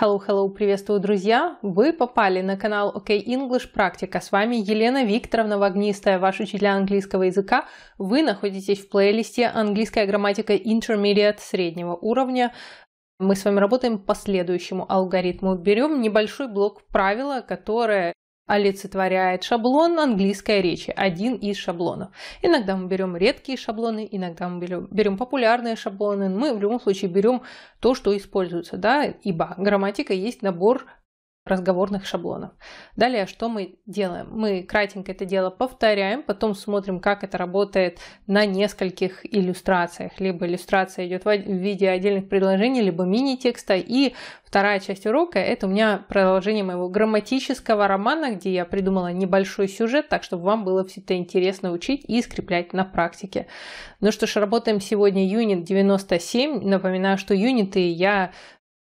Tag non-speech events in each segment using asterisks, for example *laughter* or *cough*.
Hello, hello, приветствую, друзья! Вы попали на канал OK English Практика. С вами Елена Викторовна Вагнистая, ваш учитель английского языка. Вы находитесь в плейлисте «Английская грамматика Intermediate среднего уровня». Мы с вами работаем по следующему алгоритму. Берем небольшой блок правила, которое олицетворяет шаблон английской речи, один из шаблонов. Иногда мы берем редкие шаблоны, иногда мы берем, популярные шаблоны, мы в любом случае берем то, что используется, да, ибо грамматика есть набор разговорных шаблонов. Далее, что мы делаем? Мы кратенько это дело повторяем, потом смотрим, как это работает на нескольких иллюстрациях. Либо иллюстрация идет в виде отдельных предложений, либо мини-текста. И вторая часть урока – это у меня продолжение моего грамматического романа, где я придумала небольшой сюжет, так чтобы вам было все это интересно учить и скреплять на практике. Ну что ж, работаем сегодня юнит 97. Напоминаю, что юниты я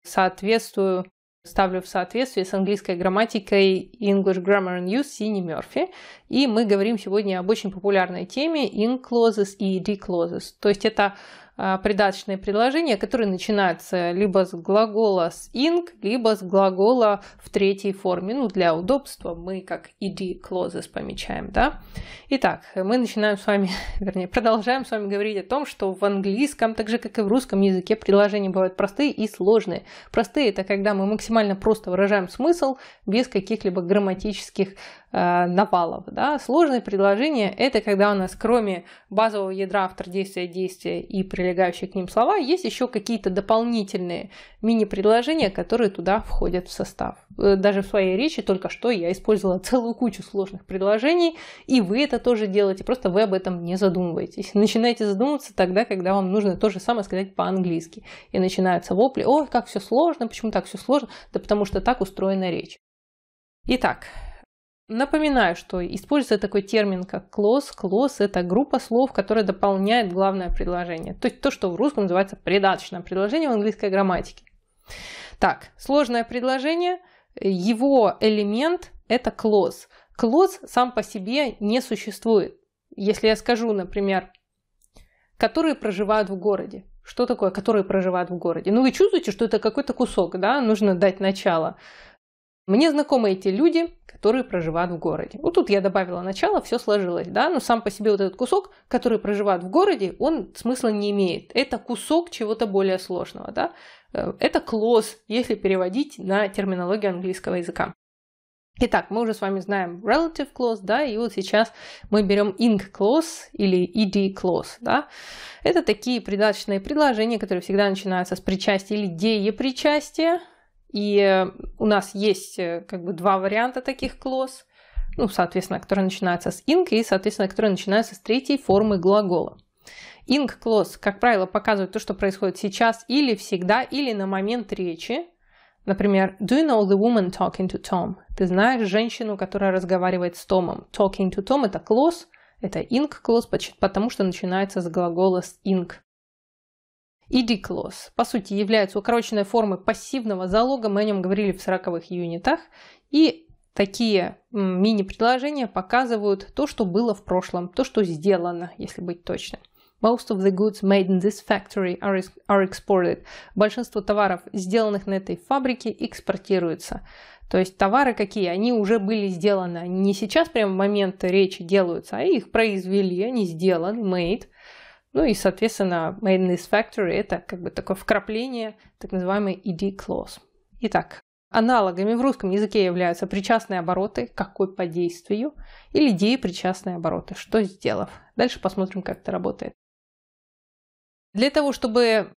соответствую ставлю в соответствие с английской грамматикой English Grammar and Use Сини Мерфи. И мы говорим сегодня об очень популярной теме in clauses и declauses. То есть это а, придаточные предложения, которые начинаются либо с глагола с ing, либо с глагола в третьей форме. Ну, для удобства мы как ed clauses помечаем, да? Итак, мы начинаем с вами, *laughs* вернее, продолжаем с вами говорить о том, что в английском, так же как и в русском языке, предложения бывают простые и сложные. Простые – это когда мы максимально просто выражаем смысл без каких-либо грамматических Э, навалов. Да? Сложные предложения – это когда у нас кроме базового ядра автор действия, действия и прилегающие к ним слова, есть еще какие-то дополнительные мини-предложения, которые туда входят в состав. Э, даже в своей речи только что я использовала целую кучу сложных предложений, и вы это тоже делаете, просто вы об этом не задумываетесь. Начинаете задумываться тогда, когда вам нужно то же самое сказать по-английски. И начинаются вопли, ой, как все сложно, почему так все сложно? Да потому что так устроена речь. Итак, Напоминаю, что используется такой термин, как клос. Клос – это группа слов, которая дополняет главное предложение. То есть то, что в русском называется придаточное предложение в английской грамматике. Так, сложное предложение. Его элемент – это клос. Клос сам по себе не существует. Если я скажу, например, которые проживают в городе. Что такое, которые проживают в городе? Ну, вы чувствуете, что это какой-то кусок, да? Нужно дать начало. Мне знакомы эти люди, которые проживают в городе. Вот тут я добавила начало, все сложилось, да, но сам по себе вот этот кусок, который проживает в городе, он смысла не имеет. Это кусок чего-то более сложного, да. Э, это клосс, если переводить на терминологию английского языка. Итак, мы уже с вами знаем relative clause, да, и вот сейчас мы берем ing clause или ed clause, да. Это такие придаточные предложения, которые всегда начинаются с причастия или деепричастия, и э, у нас есть э, как бы два варианта таких клоз, ну, соответственно, которые начинаются с инк и, соответственно, которые начинаются с третьей формы глагола. Инк клоз, как правило, показывает то, что происходит сейчас или всегда, или на момент речи. Например, do you know the woman talking to Tom? Ты знаешь женщину, которая разговаривает с Томом. Talking to Tom – это клоз, это инк клоз, потому что начинается с глагола с инк и деклос, по сути, является укороченной формой пассивного залога, мы о нем говорили в 40-х юнитах, и такие мини-предложения показывают то, что было в прошлом, то, что сделано, если быть точным. Most of the goods made in this factory are, are exported. Большинство товаров, сделанных на этой фабрике, экспортируются. То есть товары какие? Они уже были сделаны. Они не сейчас прямо в момент речи делаются, а их произвели, они сделаны, made – ну и, соответственно, made in this factory – это как бы такое вкрапление, так называемый ed Clause. Итак, аналогами в русском языке являются причастные обороты, какой по действию, или причастные обороты, что сделав. Дальше посмотрим, как это работает. Для того, чтобы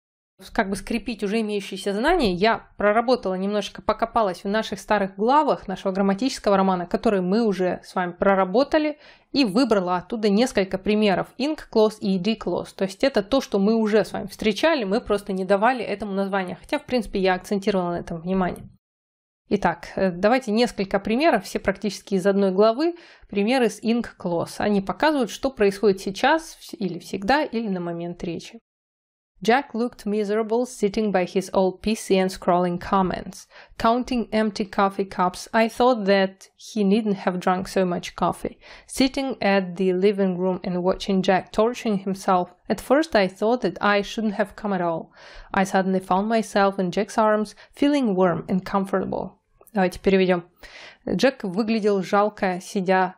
как бы скрепить уже имеющиеся знания, я проработала немножечко, покопалась в наших старых главах нашего грамматического романа, которые мы уже с вами проработали, и выбрала оттуда несколько примеров ink clause и ed clause. То есть это то, что мы уже с вами встречали, мы просто не давали этому названия, хотя в принципе я акцентировала на этом внимание. Итак, э, давайте несколько примеров, все практически из одной главы, примеры с ink clause. Они показывают, что происходит сейчас или всегда, или на момент речи. Jack looked miserable sitting by his old PC and scrolling comments. Counting empty coffee cups, I thought that he needn't have drunk so much coffee. Sitting at the living room and watching Jack torturing himself, at first I thought that I shouldn't have come at all. I suddenly found myself in Jack's arms, feeling warm and comfortable. Давайте переведем. Джек выглядел жалко, сидя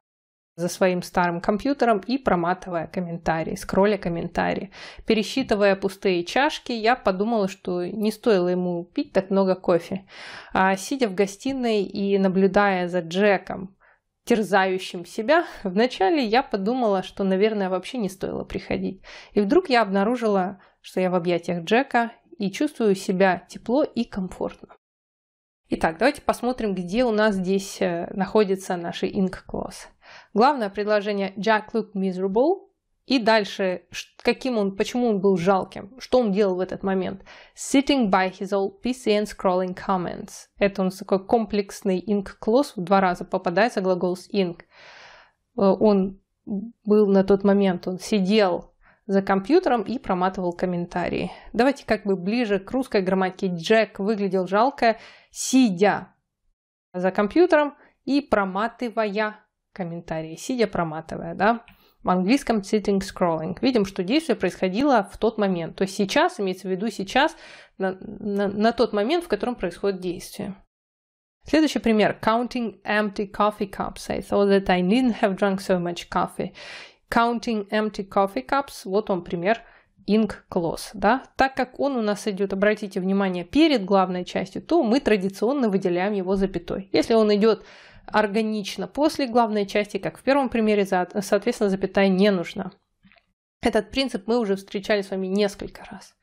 за своим старым компьютером и проматывая комментарии, скролля комментарии. Пересчитывая пустые чашки, я подумала, что не стоило ему пить так много кофе. А сидя в гостиной и наблюдая за Джеком, терзающим себя, *laughs* вначале я подумала, что, наверное, вообще не стоило приходить. И вдруг я обнаружила, что я в объятиях Джека и чувствую себя тепло и комфортно. Итак, давайте посмотрим, где у нас здесь э, находится наши ink clause. Главное предложение Jack looked miserable. И дальше, каким он, почему он был жалким, что он делал в этот момент. Sitting by his old PC and scrolling comments. Это у нас такой комплексный ink clause, два раза попадается глагол с ink. Э, он был на тот момент, он сидел за компьютером и проматывал комментарии. Давайте как бы ближе к русской грамматике. Джек выглядел жалко, сидя за компьютером и проматывая комментарии. Сидя проматывая, да? В английском sitting scrolling. Видим, что действие происходило в тот момент. То есть сейчас, имеется в виду сейчас, на, на, на тот момент, в котором происходит действие. Следующий пример. Counting empty coffee cups. I thought that I didn't have drunk so much coffee. Counting empty coffee cups. Вот он пример ink close, Да? Так как он у нас идет, обратите внимание, перед главной частью, то мы традиционно выделяем его запятой. Если он идет органично после главной части, как в первом примере, соответственно, запятая не нужна. Этот принцип мы уже встречали с вами несколько раз.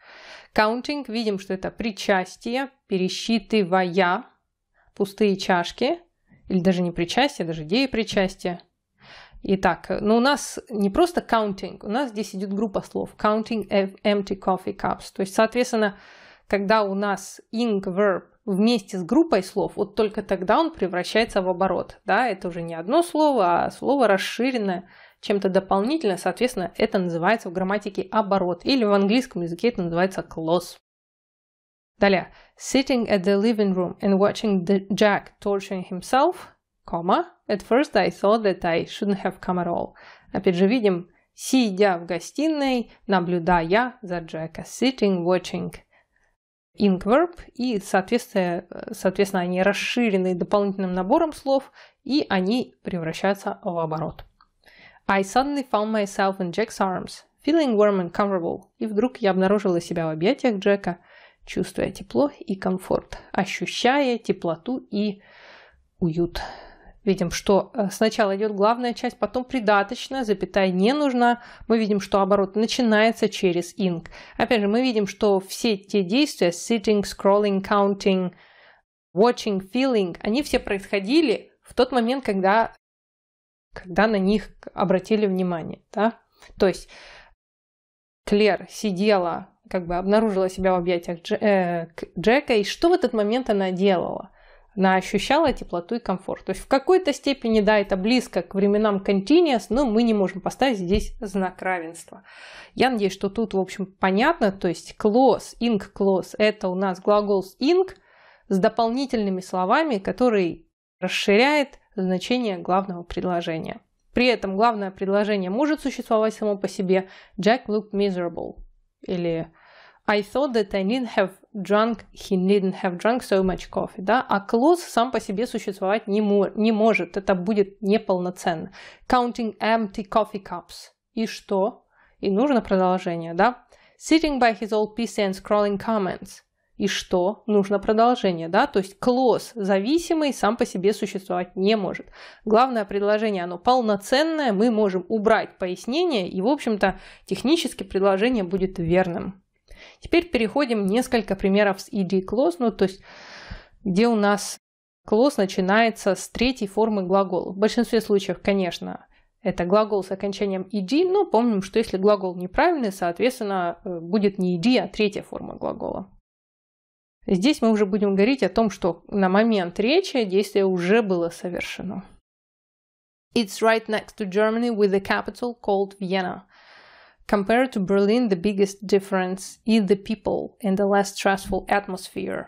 Counting, видим, что это причастие, пересчитывая пустые чашки, или даже не причастие, даже деепричастие, Итак, но ну, у нас не просто counting, у нас здесь идет группа слов counting empty coffee cups. То есть, соответственно, когда у нас ing verb вместе с группой слов, вот только тогда он превращается в оборот. Да, это уже не одно слово, а слово расширенное чем-то дополнительно, соответственно, это называется в грамматике оборот, или в английском языке это называется clause. Далее. Sitting at the living room and watching the Jack torturing himself, comma, At first I thought that I shouldn't have come at all. Опять же видим, сидя в гостиной, наблюдая за Джека, sitting, watching. Инкверб и, соответственно, соответственно, они расширены дополнительным набором слов, и они превращаются в оборот. I suddenly found myself in Jack's arms, feeling warm and comfortable. И вдруг я обнаружила себя в объятиях Джека, чувствуя тепло и комфорт, ощущая теплоту и уют видим, что э, сначала идет главная часть, потом придаточная, запятая не нужна. Мы видим, что оборот начинается через ing. Опять же, мы видим, что все те действия sitting, scrolling, counting, watching, feeling, они все происходили в тот момент, когда, когда на них обратили внимание. Да? То есть Клер сидела, как бы обнаружила себя в объятиях э, Джека, и что в этот момент она делала? она ощущала теплоту и комфорт. То есть в какой-то степени, да, это близко к временам continuous, но мы не можем поставить здесь знак равенства. Я надеюсь, что тут, в общем, понятно. То есть clause, ing clause – это у нас глагол с ing с дополнительными словами, который расширяет значение главного предложения. При этом главное предложение может существовать само по себе. Jack looked miserable. Или I thought that I didn't have drunk, he didn't have drunk so much coffee, да, а clause сам по себе существовать не, мо не может, это будет неполноценно. Counting empty coffee cups. И что? И нужно продолжение, да? Sitting by his old PC and scrolling comments. И что? Нужно продолжение, да? То есть клосс зависимый сам по себе существовать не может. Главное предложение, оно полноценное, мы можем убрать пояснение, и, в общем-то, технически предложение будет верным. Теперь переходим несколько примеров с ED clause, ну то есть где у нас clause начинается с третьей формы глагола. В большинстве случаев, конечно, это глагол с окончанием ed, но помним, что если глагол неправильный, соответственно, э, будет не ed, а третья форма глагола. Здесь мы уже будем говорить о том, что на момент речи действие уже было совершено. It's right next to Germany with a capital called Vienna. Compared to Berlin, the biggest difference is the people and the less stressful atmosphere.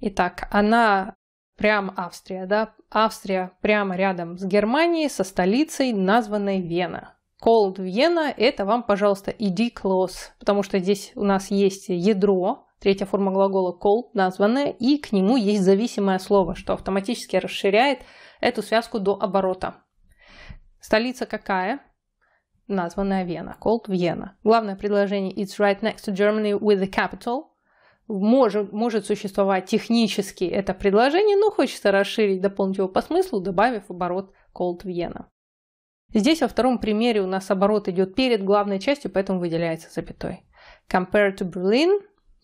Итак, она прямо Австрия, да? Австрия прямо рядом с Германией, со столицей, названной Вена. Cold Vienna – это вам, пожалуйста, иди close, потому что здесь у нас есть ядро, третья форма глагола cold названная, и к нему есть зависимое слово, что автоматически расширяет эту связку до оборота. Столица какая? названная Вена, called Vienna. Главное предложение «It's right next to Germany with the capital» может, может существовать технически это предложение, но хочется расширить, дополнить его по смыслу, добавив оборот called Vienna. Здесь во втором примере у нас оборот идет перед главной частью, поэтому выделяется запятой. Compared to Berlin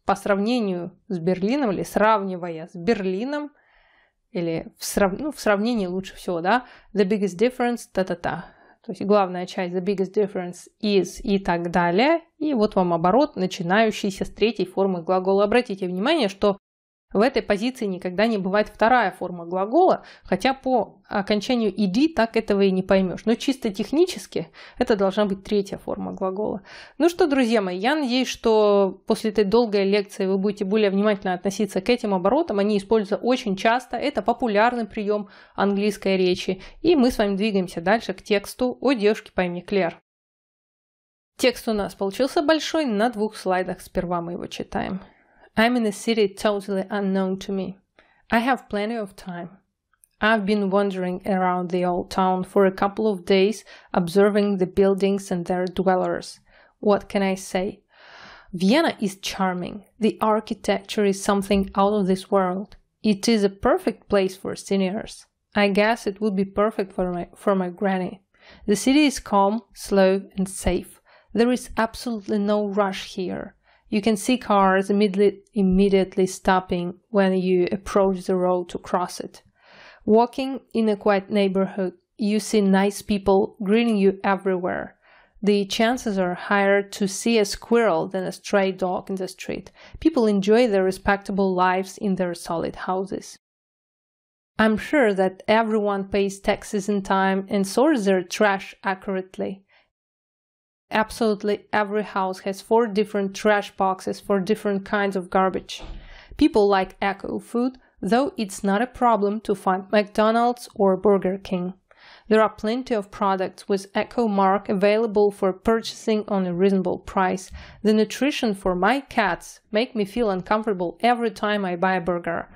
по сравнению с Берлином или сравнивая с Берлином или в, срав... ну, в сравнении лучше всего, да, the biggest difference, та-та-та то есть главная часть the biggest difference is и так далее. И вот вам оборот, начинающийся с третьей формы глагола. Обратите внимание, что в этой позиции никогда не бывает вторая форма глагола, хотя по окончанию «иди» так этого и не поймешь. Но чисто технически это должна быть третья форма глагола. Ну что, друзья мои, я надеюсь, что после этой долгой лекции вы будете более внимательно относиться к этим оборотам. Они используются очень часто. Это популярный прием английской речи. И мы с вами двигаемся дальше к тексту «О девушке по имени Клер». Текст у нас получился большой, на двух слайдах сперва мы его читаем. I'm in a city totally unknown to me. I have plenty of time. I've been wandering around the old town for a couple of days, observing the buildings and their dwellers. What can I say? Vienna is charming. The architecture is something out of this world. It is a perfect place for seniors. I guess it would be perfect for my, for my granny. The city is calm, slow, and safe. There is absolutely no rush here. You can see cars immediately stopping when you approach the road to cross it. Walking in a quiet neighborhood, you see nice people greeting you everywhere. The chances are higher to see a squirrel than a stray dog in the street. People enjoy their respectable lives in their solid houses. I'm sure that everyone pays taxes in time and sorts their trash accurately absolutely every house has four different trash boxes for different kinds of garbage. People like eco food, though it's not a problem to find McDonald's or Burger King. There are plenty of products with Eco Mark available for purchasing on a reasonable price. The nutrition for my cats make me feel uncomfortable every time I buy a burger.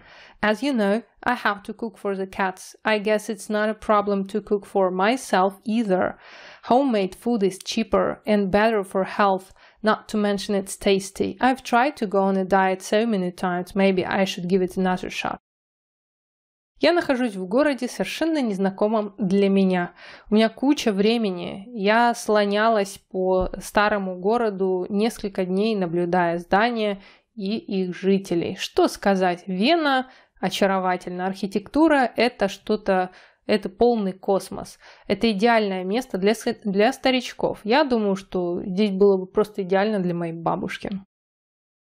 As you know, I have to cook for the cats. I guess it's not a problem to cook for myself either. Homemade food is cheaper and better for health, not to mention it's tasty. I've tried to go on a diet so many times, maybe I should give it another shot. Я нахожусь в городе, совершенно незнакомом для меня. У меня куча времени. Я слонялась по старому городу несколько дней, наблюдая здания и их жителей. Что сказать, Вена очаровательно. Архитектура – это что-то это полный космос. Это идеальное место для, для старичков. Я думаю, что здесь было бы просто идеально для моей бабушки.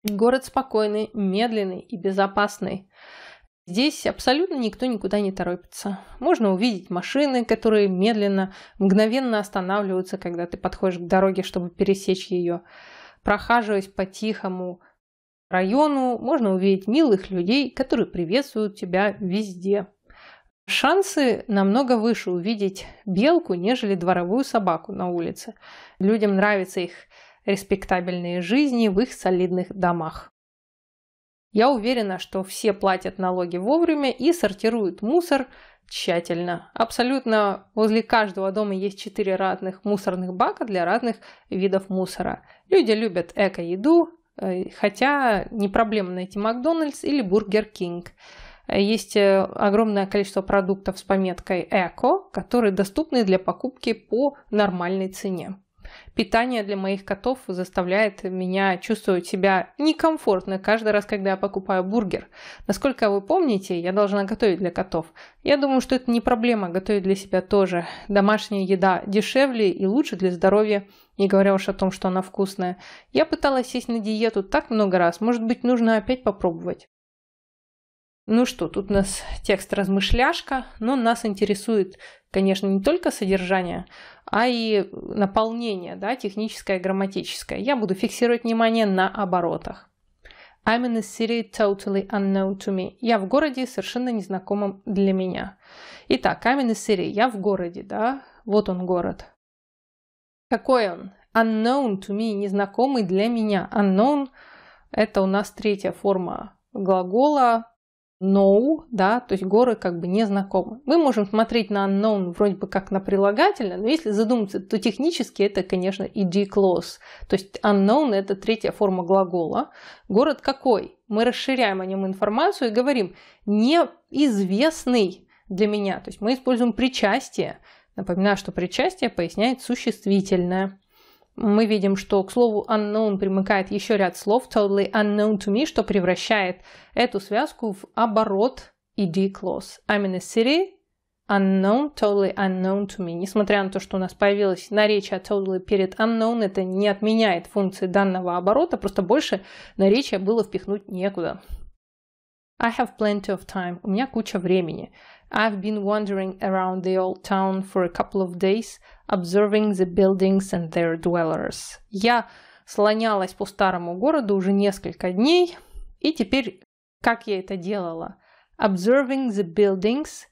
Город спокойный, медленный и безопасный. Здесь абсолютно никто никуда не торопится. Можно увидеть машины, которые медленно, мгновенно останавливаются, когда ты подходишь к дороге, чтобы пересечь ее. Прохаживаясь по-тихому, району, можно увидеть милых людей, которые приветствуют тебя везде. Шансы намного выше увидеть белку, нежели дворовую собаку на улице. Людям нравятся их респектабельные жизни в их солидных домах. Я уверена, что все платят налоги вовремя и сортируют мусор тщательно. Абсолютно возле каждого дома есть четыре разных мусорных бака для разных видов мусора. Люди любят эко-еду, Э, хотя не проблема найти Макдональдс или Бургер Кинг. Э, есть э, огромное количество продуктов с пометкой «Эко», которые доступны для покупки по нормальной цене. Питание для моих котов заставляет меня чувствовать себя некомфортно каждый раз, когда я покупаю бургер. Насколько вы помните, я должна готовить для котов. Я думаю, что это не проблема, готовить для себя тоже. Домашняя еда дешевле и лучше для здоровья, не говоря уж о том, что она вкусная. Я пыталась сесть на диету так много раз, может быть, нужно опять попробовать. Ну что, тут у нас текст размышляшка, но нас интересует, конечно, не только содержание, а и наполнение, да, техническое грамматическое. Я буду фиксировать внимание на оборотах. I'm in a city totally unknown to me. Я в городе совершенно незнакомом для меня. Итак, I'm in a city. Я в городе, да? Вот он город. Какой он? Unknown to me. Незнакомый для меня. Unknown – это у нас третья форма глагола no, да, то есть горы как бы не знакомы. Мы можем смотреть на unknown вроде бы как на прилагательное, но если задуматься, то технически это, конечно, ed clause. То есть unknown – это третья форма глагола. Город какой? Мы расширяем о нем информацию и говорим «неизвестный для меня». То есть мы используем причастие. Напоминаю, что причастие поясняет существительное мы видим, что к слову unknown примыкает еще ряд слов totally unknown to me, что превращает эту связку в оборот и clause. I'm in a city, unknown, totally unknown to me. Несмотря на то, что у нас появилось наречие totally перед unknown, это не отменяет функции данного оборота, просто больше наречия было впихнуть некуда. I have plenty of time. У меня куча времени. I've been wandering around the old town for a couple of days, observing the buildings and their dwellers. Я слонялась по старому городу уже несколько дней, и теперь как я это делала? Observing the buildings,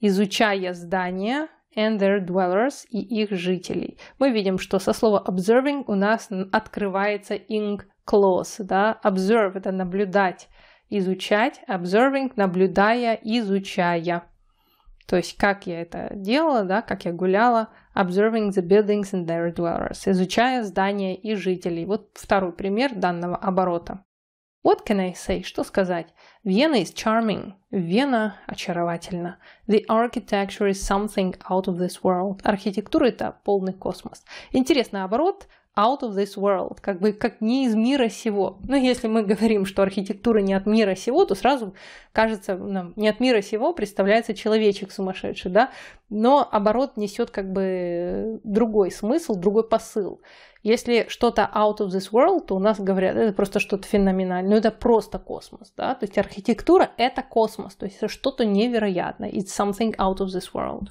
изучая здания, and their dwellers и их жителей. Мы видим, что со слова observing у нас открывается ing clause, да, observe – это наблюдать, изучать, observing – наблюдая, изучая. То есть, как я это делала, да, как я гуляла, observing the buildings and their dwellers, изучая здания и жителей. Вот второй пример данного оборота. What can I say? Что сказать? Vienna is charming. Вена очаровательна. The architecture is something out of this world. Архитектура – это полный космос. Интересный оборот – out of this world, как бы как не из мира сего. Но ну, если мы говорим, что архитектура не от мира сего, то сразу кажется нам ну, не от мира сего представляется человечек сумасшедший, да? Но оборот несет как бы другой смысл, другой посыл. Если что-то out of this world, то у нас говорят, это просто что-то феноменальное, Но ну, это просто космос, да? То есть архитектура — это космос, то есть это что-то невероятное. It's something out of this world.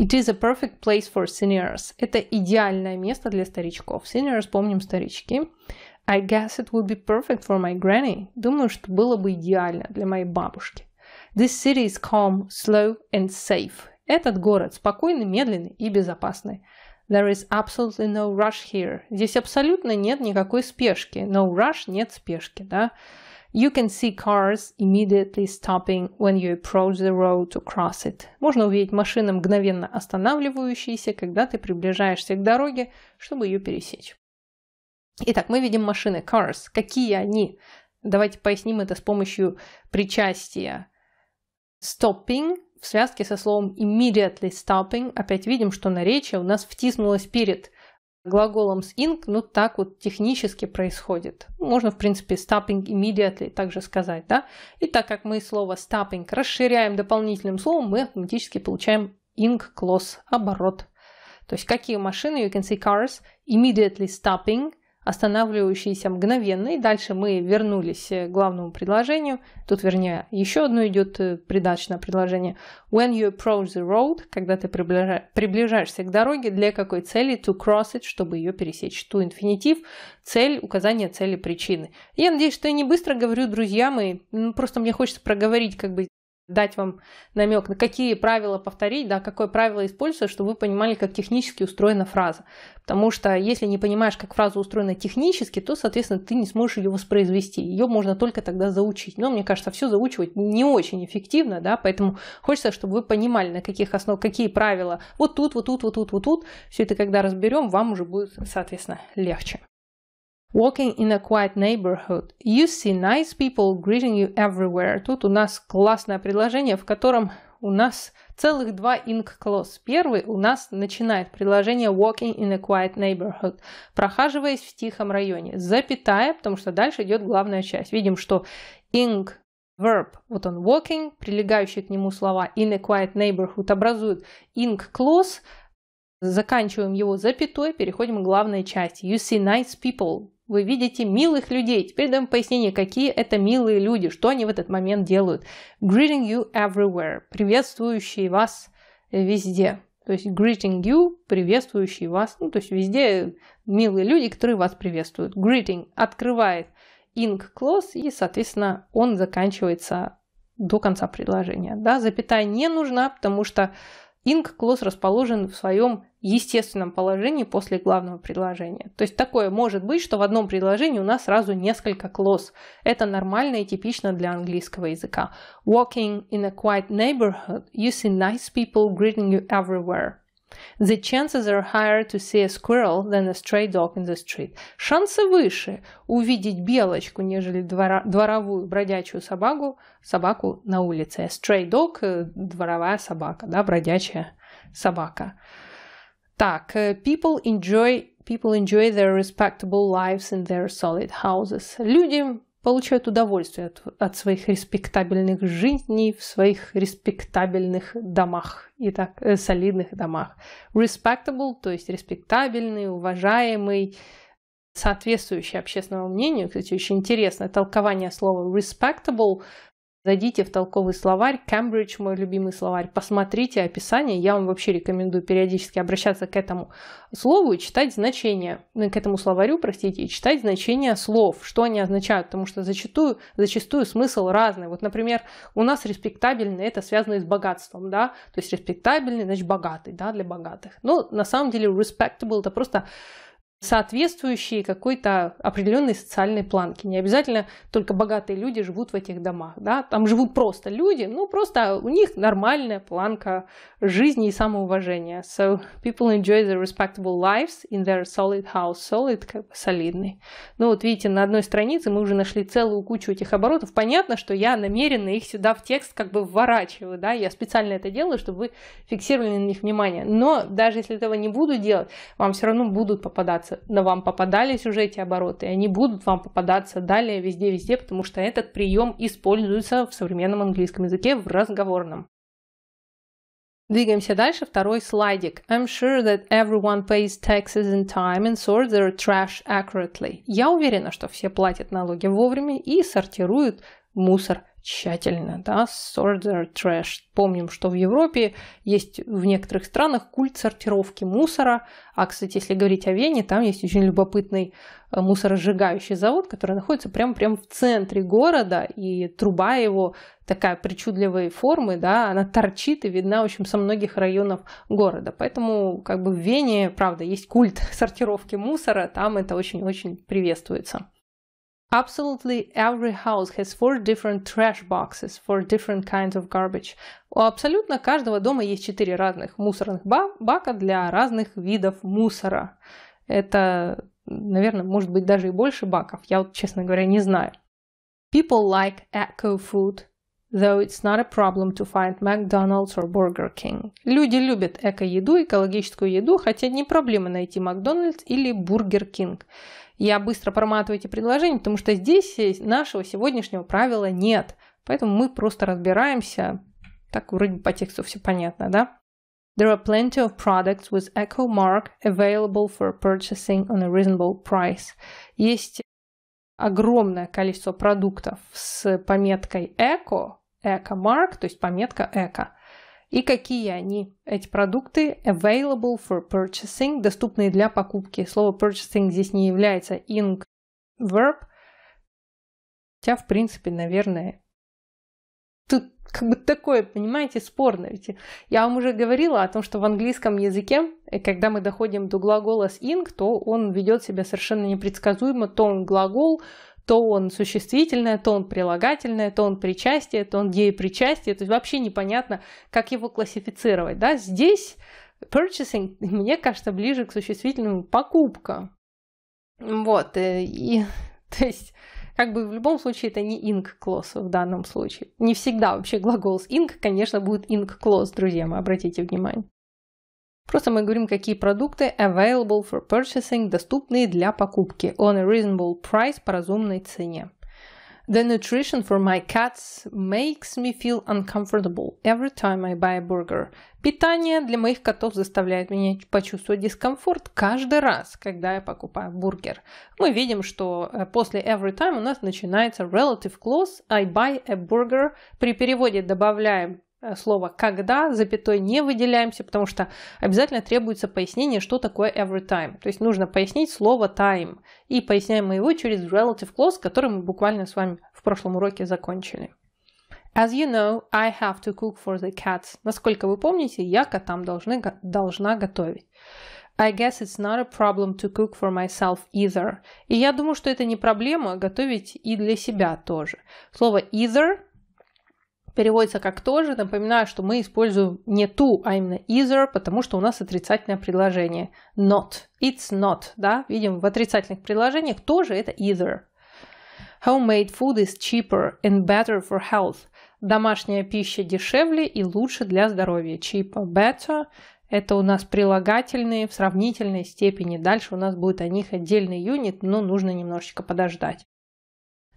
It is a perfect place for seniors. Это идеальное место для старичков. Seniors, помним, старички. I guess it would be perfect for my granny. Думаю, что было бы идеально для моей бабушки. This city is calm, slow and safe. Этот город спокойный, медленный и безопасный. There is absolutely no rush here. Здесь абсолютно нет никакой спешки. No rush – нет спешки, да? You can see cars immediately stopping when you approach the road to cross it. Можно увидеть машины, мгновенно останавливающиеся, когда ты приближаешься к дороге, чтобы ее пересечь. Итак, мы видим машины cars. Какие они? Давайте поясним это с помощью причастия. Stopping в связке со словом immediately stopping. Опять видим, что наречие у нас втиснулось перед глаголом с ing, ну так вот технически происходит. Ну, можно, в принципе, stopping immediately также сказать, да? И так как мы слово stopping расширяем дополнительным словом, мы автоматически получаем ing clause оборот. То есть какие машины, you can see cars, immediately stopping, останавливающийся мгновенно. И дальше мы вернулись э, к главному предложению. Тут, вернее, еще одно идет э, придаточное предложение. When you approach the road, когда ты приближаешься к дороге, для какой цели? To cross it, чтобы ее пересечь. To инфинитив, цель, указание цели, причины. Я надеюсь, что я не быстро говорю, друзья мои. Ну, просто мне хочется проговорить как бы дать вам намек, на какие правила повторить, да, какое правило использовать, чтобы вы понимали, как технически устроена фраза. Потому что если не понимаешь, как фраза устроена технически, то, соответственно, ты не сможешь ее воспроизвести. Ее можно только тогда заучить. Но мне кажется, все заучивать не очень эффективно, да, поэтому хочется, чтобы вы понимали, на каких основ, какие правила. Вот тут, вот тут, вот тут, вот тут. Все это когда разберем, вам уже будет, соответственно, легче. Walking in a quiet neighborhood, you see nice people greeting you everywhere. Тут у нас классное предложение, в котором у нас целых два ink clause. Первый у нас начинает предложение walking in a quiet neighborhood, прохаживаясь в тихом районе, запятая, потому что дальше идет главная часть. Видим, что ink verb, вот он walking, прилегающие к нему слова in a quiet neighborhood образуют ink clause, заканчиваем его запятой, переходим к главной части. You see nice people, вы видите милых людей. Теперь дам пояснение, какие это милые люди, что они в этот момент делают. Greeting you everywhere, приветствующие вас везде. То есть greeting you, приветствующие вас, ну то есть везде милые люди, которые вас приветствуют. Greeting открывает ing close и, соответственно, он заканчивается до конца предложения. Да, запятая не нужна, потому что инк клосс расположен в своем естественном положении после главного предложения. То есть такое может быть, что в одном предложении у нас сразу несколько клосс. Это нормально и типично для английского языка. Walking in a quiet neighborhood, you see nice people greeting you everywhere. The chances are higher to see a squirrel than a stray dog in the street. Шансы выше увидеть белочку, нежели двора, дворовую бродячую собаку, собаку на улице. A stray dog – дворовая собака, да, бродячая собака. Так, people enjoy, people enjoy their respectable lives in their solid houses. Людям получают удовольствие от, от своих респектабельных жизней в своих респектабельных домах, и так э, солидных домах. Respectable, то есть респектабельный, уважаемый, соответствующий общественному мнению. Кстати, очень интересное толкование слова respectable Зайдите в толковый словарь, Cambridge мой любимый словарь, посмотрите описание, я вам вообще рекомендую периодически обращаться к этому слову и читать значения, ну, к этому словарю, простите, и читать значения слов, что они означают, потому что зачастую, зачастую смысл разный. Вот, например, у нас респектабельный, это связано с богатством, да, то есть респектабельный, значит, богатый, да, для богатых. Но ну, на самом деле respectable это просто соответствующие какой-то определенной социальной планке. Не обязательно только богатые люди живут в этих домах. Да? Там живут просто люди, ну просто у них нормальная планка жизни и самоуважения. So people enjoy their respectable lives in their solid house. Solid как бы солидный. Ну вот видите, на одной странице мы уже нашли целую кучу этих оборотов. Понятно, что я намеренно их сюда в текст как бы вворачиваю. Да? Я специально это делаю, чтобы вы фиксировали на них внимание. Но даже если этого не буду делать, вам все равно будут попадаться попадаться, на вам попадались уже эти обороты, они будут вам попадаться далее везде-везде, потому что этот прием используется в современном английском языке в разговорном. Двигаемся дальше, второй слайдик. I'm sure that everyone pays taxes in time and sorts their trash accurately. Я уверена, что все платят налоги вовремя и сортируют мусор тщательно, да, sort their trash. Помним, что в Европе есть в некоторых странах культ сортировки мусора, а, кстати, если говорить о Вене, там есть очень любопытный э, мусоросжигающий завод, который находится прямо-прямо в центре города, и труба его такая причудливой формы, да, она торчит и видна, в общем, со многих районов города. Поэтому, как бы в Вене, правда, есть культ *laughs* сортировки мусора, там это очень-очень приветствуется. Absolutely every house has four different trash boxes for different kinds of garbage. У абсолютно каждого дома есть четыре разных мусорных бака для разных видов мусора. Это, наверное, может быть даже и больше баков. Я вот, честно говоря, не знаю. People like eco food, though it's not a problem to find McDonald's or Burger King. Люди любят эко-еду, экологическую еду, хотя не проблема найти Макдональдс или Бургер Кинг. Я быстро проматываю эти предложения, потому что здесь э, нашего сегодняшнего правила нет. Поэтому мы просто разбираемся. Так вроде по тексту все понятно, да? There are plenty of products with echo mark available for purchasing on a reasonable price. Есть огромное количество продуктов с пометкой эко, эко mark, то есть пометка эко и какие они, эти продукты, available for purchasing, доступные для покупки. Слово purchasing здесь не является ing verb, хотя, в принципе, наверное, тут как бы такое, понимаете, спорно. Ведь я вам уже говорила о том, что в английском языке, э, когда мы доходим до глагола с ing, то он ведет себя совершенно непредсказуемо, то он глагол, то он существительное, то он прилагательное, то он причастие, то он деепричастие. То есть вообще непонятно, как его классифицировать. Да? Здесь purchasing, мне кажется, ближе к существительному покупка. Вот, э, и, *laughs* то есть, как бы в любом случае это не ink close в данном случае. Не всегда вообще глагол с ink, конечно, будет ink close, друзья мои, обратите внимание. Просто мы говорим, какие продукты available for purchasing, доступные для покупки on a reasonable price по разумной цене. The nutrition for my cats makes me feel uncomfortable every time I buy a burger. Питание для моих котов заставляет меня почувствовать дискомфорт каждый раз, когда я покупаю бургер. Мы видим, что э, после every time у нас начинается relative clause I buy a burger. При переводе добавляем Э, слово «когда», запятой не выделяемся, потому что обязательно требуется пояснение, что такое every time. То есть нужно пояснить слово time. И поясняем мы его через relative clause, который мы буквально с вами в прошлом уроке закончили. As you know, I have to cook for the cats. Насколько вы помните, я котам должны, должна готовить. I guess it's not a problem to cook for myself either. И я думаю, что это не проблема готовить и для себя тоже. Слово either переводится как тоже. Напоминаю, что мы используем не to, а именно either, потому что у нас отрицательное предложение. Not. It's not. Да? Видим, в отрицательных предложениях тоже это either. Homemade food is cheaper and better for health. Домашняя пища дешевле и лучше для здоровья. Cheaper, better. Это у нас прилагательные в сравнительной степени. Дальше у нас будет о них отдельный юнит, но нужно немножечко подождать.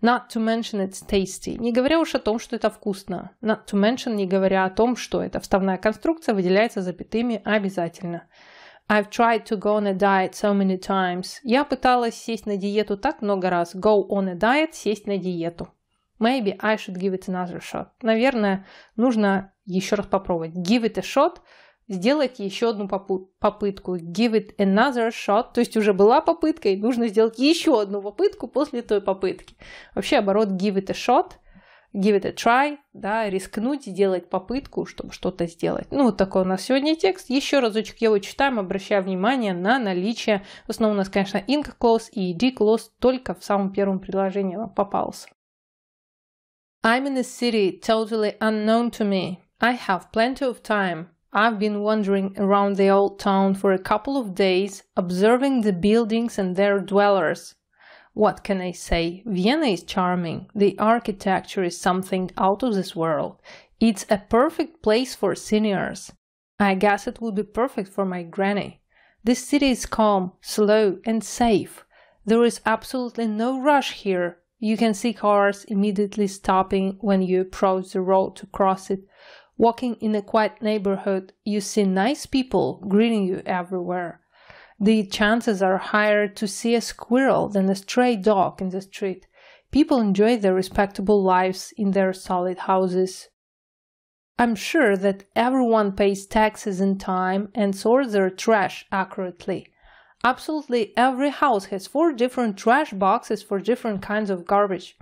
Not to mention it's tasty. Не говоря уж о том, что это вкусно. Not to mention, не говоря о том, что эта вставная конструкция выделяется запятыми обязательно. I've tried to go on a diet so many times. Я пыталась сесть на диету так много раз. Go on a diet – сесть на диету. Maybe I should give it another shot. Наверное, нужно еще раз попробовать. Give it a shot – сделать еще одну попытку. Give it another shot. То есть уже была попытка, и нужно сделать еще одну попытку после той попытки. Вообще оборот give it a shot, give it a try, да, рискнуть, сделать попытку, чтобы что-то сделать. Ну, вот такой у нас сегодня текст. Еще разочек его читаем, обращая внимание на наличие. В основном у нас, конечно, ink close и ed close только в самом первом предложении вам попался. I'm in a city totally unknown to me. I have plenty of time. I've been wandering around the old town for a couple of days, observing the buildings and their dwellers. What can I say? Vienna is charming. The architecture is something out of this world. It's a perfect place for seniors. I guess it would be perfect for my granny. This city is calm, slow, and safe. There is absolutely no rush here. You can see cars immediately stopping when you approach the road to cross it Walking in a quiet neighborhood, you see nice people greeting you everywhere. The chances are higher to see a squirrel than a stray dog in the street. People enjoy their respectable lives in their solid houses. I'm sure that everyone pays taxes in time and sorts their trash accurately. Absolutely every house has four different trash boxes for different kinds of garbage.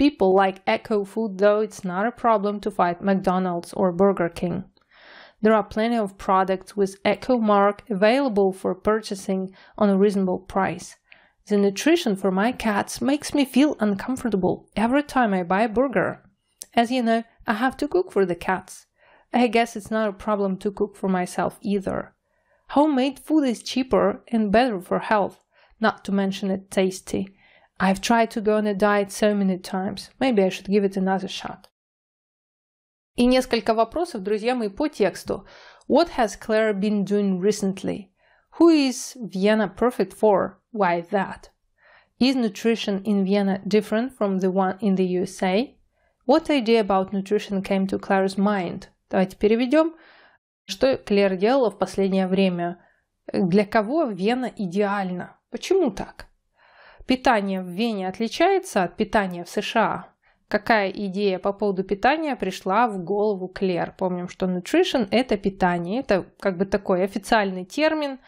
People like Echo Food though it's not a problem to fight McDonald's or Burger King. There are plenty of products with Echo Mark available for purchasing on a reasonable price. The nutrition for my cats makes me feel uncomfortable every time I buy a burger. As you know, I have to cook for the cats. I guess it's not a problem to cook for myself either. Homemade food is cheaper and better for health, not to mention it tasty. I've tried to go on a diet so many times. Maybe I should give it another shot. И несколько вопросов, друзья мои, по тексту. What has Claire been doing recently? Who is Vienna perfect for? Why that? Is nutrition in Vienna different from the one in the USA? What idea about nutrition came to Claire's mind? Давайте переведем. Что Клэр делала в последнее время? Для кого Вена идеальна? Почему так? Питание в Вене отличается от питания в США? Какая идея по поводу питания пришла в голову Клер? Помним, что nutrition – это питание, это как бы такой официальный термин.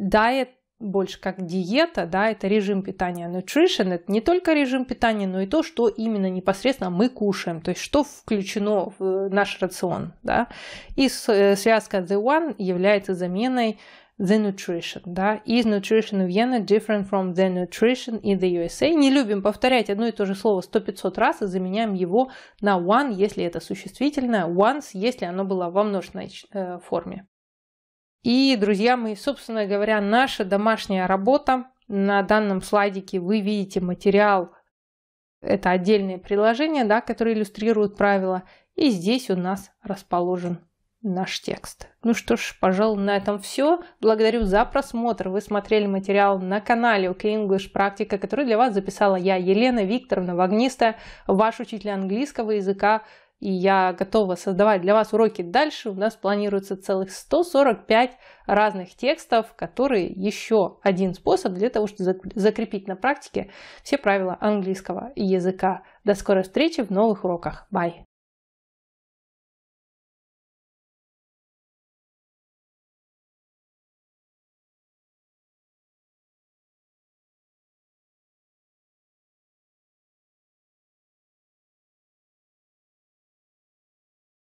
Diet больше как диета, да, это режим питания. Nutrition – это не только режим питания, но и то, что именно непосредственно мы кушаем, то есть что включено в э, наш рацион, да. И э, связка The One является заменой the nutrition, да, is nutrition in Vienna different from the nutrition in the USA? Не любим повторять одно и то же слово 100-500 раз и заменяем его на one, если это существительное, once, если оно было во множественной э, форме. И, друзья мои, собственно говоря, наша домашняя работа. На данном слайдике вы видите материал, это отдельные приложения, да, которые иллюстрируют правила. И здесь у нас расположен наш текст. Ну что ж, пожалуй, на этом все. Благодарю за просмотр. Вы смотрели материал на канале OK English Практика, который для вас записала я, Елена Викторовна Вагниста, ваш учитель английского языка. И я готова создавать для вас уроки дальше. У нас планируется целых 145 разных текстов, которые еще один способ для того, чтобы закрепить на практике все правила английского языка. До скорой встречи в новых уроках. Bye!